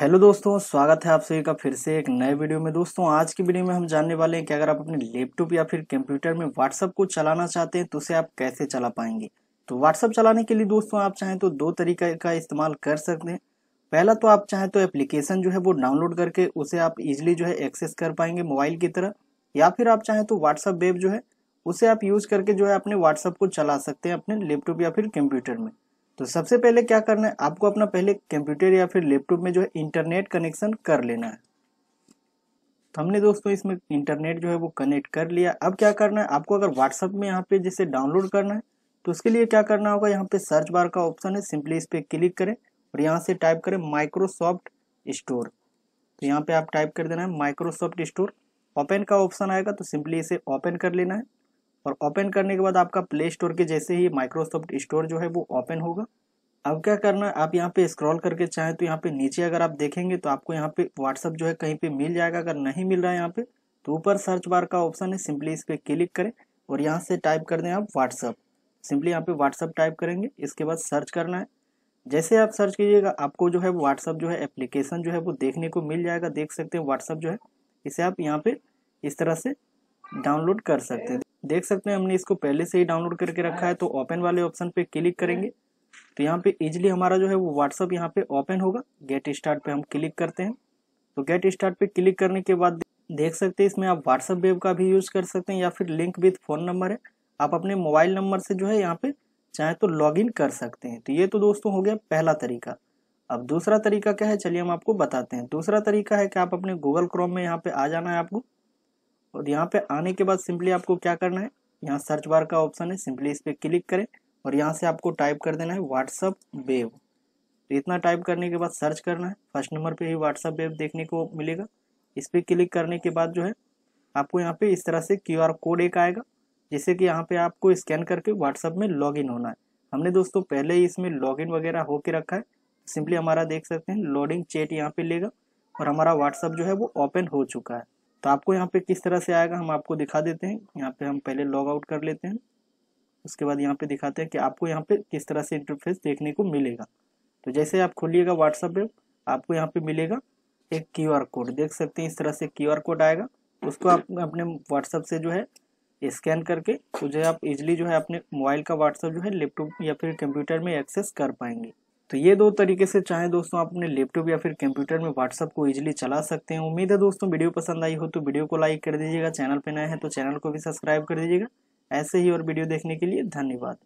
hello दोस्तों स्वागत है आप सभी का फिर से एक नए वीडियो में दोस्तों आज की वीडियो में हम जानने वाले हैं कि अगर आप अपने लैपटॉप या फिर कंप्यूटर में व्हाट्सअप को चलाना चाहते हैं तो उसे आप कैसे चला पाएंगे तो व्हाट्सअप चलाने के लिए दोस्तों आप चाहें तो दो तरीके का इस्तेमाल कर सकते हैं पहला तो आप चाहें तो एप्लीकेशन जो है वो डाउनलोड करके उसे आप इजिली जो है एक्सेस कर पाएंगे मोबाइल की तरह या फिर आप चाहें तो व्हाट्सअप वेब जो है उसे आप यूज करके जो है अपने व्हाट्सअप को चला सकते हैं अपने लैपटॉप या फिर कंप्यूटर में तो सबसे पहले क्या करना है आपको अपना पहले कंप्यूटर या फिर लैपटॉप में जो है इंटरनेट कनेक्शन कर लेना है तो हमने दोस्तों इसमें इंटरनेट जो है वो कनेक्ट कर लिया अब क्या करना है आपको अगर व्हाट्सअप में यहाँ पे जैसे डाउनलोड करना है तो उसके लिए क्या करना होगा यहाँ पे सर्च बार का ऑप्शन है सिंपली इस पर क्लिक करें और यहाँ से टाइप करें माइक्रोसॉफ्ट स्टोर तो यहाँ पे आप टाइप कर देना है माइक्रोसॉफ्ट स्टोर ओपन का ऑप्शन आएगा तो सिंपली इसे ओपन कर लेना है और ओपन करने के बाद आपका प्ले स्टोर के जैसे ही माइक्रोसॉफ्ट स्टोर जो है वो ओपन होगा अब क्या करना है आप यहाँ पे स्क्रॉल करके चाहें तो यहाँ पे नीचे अगर आप देखेंगे तो आपको यहाँ पे व्हाट्सअप जो है कहीं पे मिल जाएगा अगर नहीं मिल रहा है यहाँ पे तो ऊपर सर्च बार का ऑप्शन है सिंपली इस पर क्लिक करें और यहाँ से टाइप कर दें आप व्हाट्सअप सिंपली यहाँ पे व्हाट्सअप टाइप करेंगे इसके बाद सर्च करना है जैसे आप सर्च कीजिएगा आपको जो है व्हाट्सअप जो है एप्लीकेशन जो है वो देखने को मिल जाएगा देख सकते हैं व्हाट्सअप जो है इसे आप यहाँ पे इस तरह से डाउनलोड कर सकते हैं देख सकते हैं हमने इसको पहले से ही डाउनलोड करके रखा है तो ओपन वाले ऑप्शन पे क्लिक करेंगे तो यहाँ पे इजिली हमारा जो है वो व्हाट्सअप यहाँ पे ओपन होगा गेट स्टार्ट पे हम क्लिक करते हैं तो गेट स्टार्ट पे क्लिक करने के बाद देख सकते हैं इसमें आप व्हाट्सअप वेब का भी यूज़ कर सकते हैं या फिर लिंक विद फ़ोन नंबर है आप अपने मोबाइल नंबर से जो है यहाँ पे चाहे तो लॉग कर सकते हैं तो ये तो दोस्तों हो गया पहला तरीका अब दूसरा तरीका क्या है चलिए हम आपको बताते हैं दूसरा तरीका है कि आप अपने गूगल क्रोम में यहाँ पे आ जाना है आपको और यहाँ पे आने के बाद सिंपली आपको क्या करना है यहाँ सर्च बार का ऑप्शन है सिंपली इस पर क्लिक करें और यहाँ से आपको टाइप कर देना है व्हाट्सअप वेब तो इतना टाइप करने के बाद सर्च करना है फर्स्ट नंबर पे ही व्हाट्सअप वेब देखने को मिलेगा इस पर क्लिक करने के बाद जो है आपको यहाँ पे इस तरह से क्यू कोड एक आएगा जिससे कि यहाँ पे आपको स्कैन करके व्हाट्सअप में लॉगिन होना है हमने दोस्तों पहले ही इसमें लॉगिन वगैरह होके रखा है तो सिंपली हमारा देख सकते हैं लोडिंग चेट यहाँ पे लेगा और हमारा व्हाट्सअप जो है वो ओपन हो चुका है तो आपको यहाँ पे किस तरह से आएगा हम आपको दिखा देते हैं यहाँ पे हम पहले लॉग आउट कर लेते हैं उसके बाद यहाँ पे दिखाते हैं कि आपको यहाँ पे किस तरह से इंटरफेस देखने को मिलेगा तो जैसे आप खोलिएगा व्हाट्सअप पे आपको यहाँ पे मिलेगा एक क्यू कोड देख सकते हैं इस तरह से क्यू कोड आएगा उसको आप अपने व्हाट्सअप से जो है स्कैन करके तो जो है आप इजिली जो है अपने मोबाइल का व्हाट्सअप जो है लैपटॉप या फिर कंप्यूटर में एक्सेस कर पाएंगे तो ये दो तरीके से चाहे दोस्तों आप अपने लैपटॉप या फिर कंप्यूटर में व्हाट्सअप को इजीली चला सकते हैं उम्मीद है दोस्तों वीडियो पसंद आई हो तो वीडियो को लाइक कर दीजिएगा चैनल पर नए हैं तो चैनल को भी सब्सक्राइब कर दीजिएगा ऐसे ही और वीडियो देखने के लिए धन्यवाद